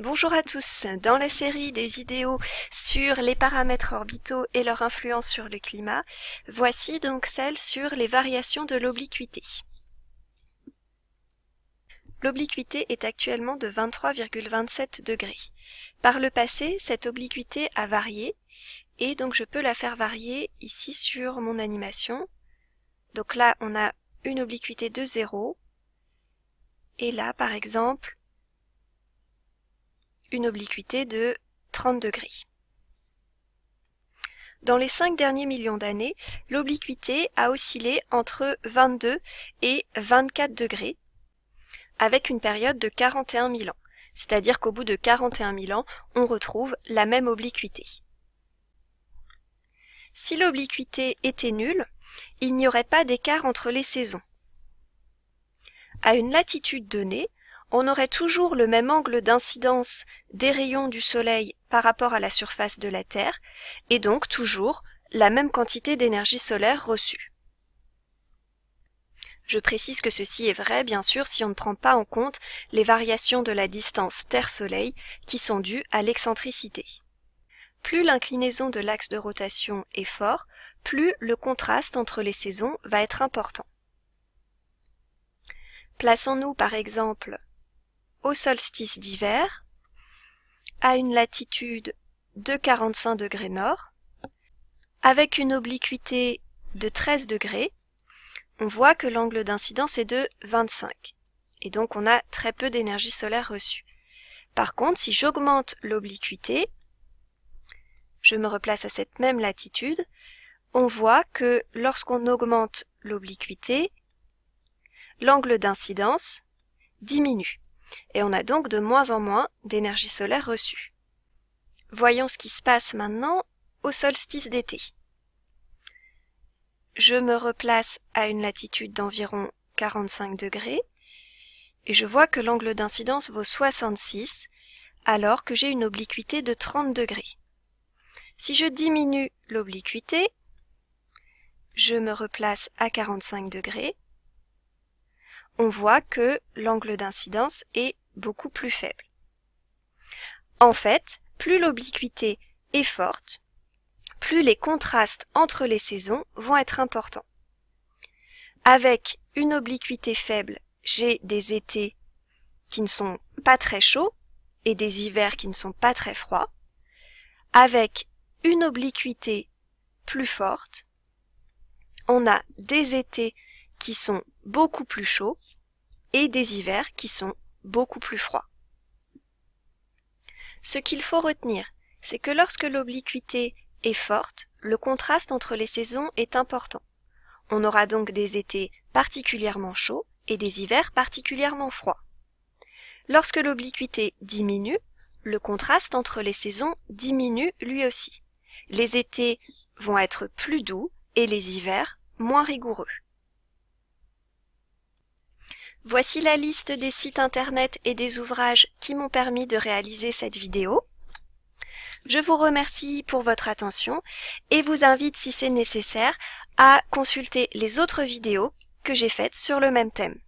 Bonjour à tous. Dans la série des vidéos sur les paramètres orbitaux et leur influence sur le climat, voici donc celle sur les variations de l'obliquité. L'obliquité est actuellement de 23,27 degrés. Par le passé, cette obliquité a varié, et donc je peux la faire varier ici sur mon animation. Donc là, on a une obliquité de 0, et là, par exemple, une obliquité de 30 degrés. Dans les 5 derniers millions d'années, l'obliquité a oscillé entre 22 et 24 degrés, avec une période de 41 000 ans, c'est-à-dire qu'au bout de 41 000 ans, on retrouve la même obliquité. Si l'obliquité était nulle, il n'y aurait pas d'écart entre les saisons. À une latitude donnée, on aurait toujours le même angle d'incidence des rayons du Soleil par rapport à la surface de la Terre, et donc toujours la même quantité d'énergie solaire reçue. Je précise que ceci est vrai, bien sûr, si on ne prend pas en compte les variations de la distance Terre-Soleil qui sont dues à l'excentricité. Plus l'inclinaison de l'axe de rotation est fort, plus le contraste entre les saisons va être important. Plaçons-nous par exemple au solstice d'hiver, à une latitude de 45 degrés nord, avec une obliquité de 13 degrés, on voit que l'angle d'incidence est de 25, et donc on a très peu d'énergie solaire reçue. Par contre, si j'augmente l'obliquité, je me replace à cette même latitude, on voit que lorsqu'on augmente l'obliquité, l'angle d'incidence diminue et on a donc de moins en moins d'énergie solaire reçue. Voyons ce qui se passe maintenant au solstice d'été. Je me replace à une latitude d'environ 45 degrés et je vois que l'angle d'incidence vaut 66 alors que j'ai une obliquité de 30 degrés. Si je diminue l'obliquité, je me replace à 45 degrés on voit que l'angle d'incidence est beaucoup plus faible. En fait, plus l'obliquité est forte, plus les contrastes entre les saisons vont être importants. Avec une obliquité faible, j'ai des étés qui ne sont pas très chauds et des hivers qui ne sont pas très froids. Avec une obliquité plus forte, on a des étés qui sont beaucoup plus chauds et des hivers qui sont beaucoup plus froids. Ce qu'il faut retenir, c'est que lorsque l'obliquité est forte, le contraste entre les saisons est important. On aura donc des étés particulièrement chauds et des hivers particulièrement froids. Lorsque l'obliquité diminue, le contraste entre les saisons diminue lui aussi. Les étés vont être plus doux et les hivers moins rigoureux. Voici la liste des sites internet et des ouvrages qui m'ont permis de réaliser cette vidéo. Je vous remercie pour votre attention et vous invite, si c'est nécessaire, à consulter les autres vidéos que j'ai faites sur le même thème.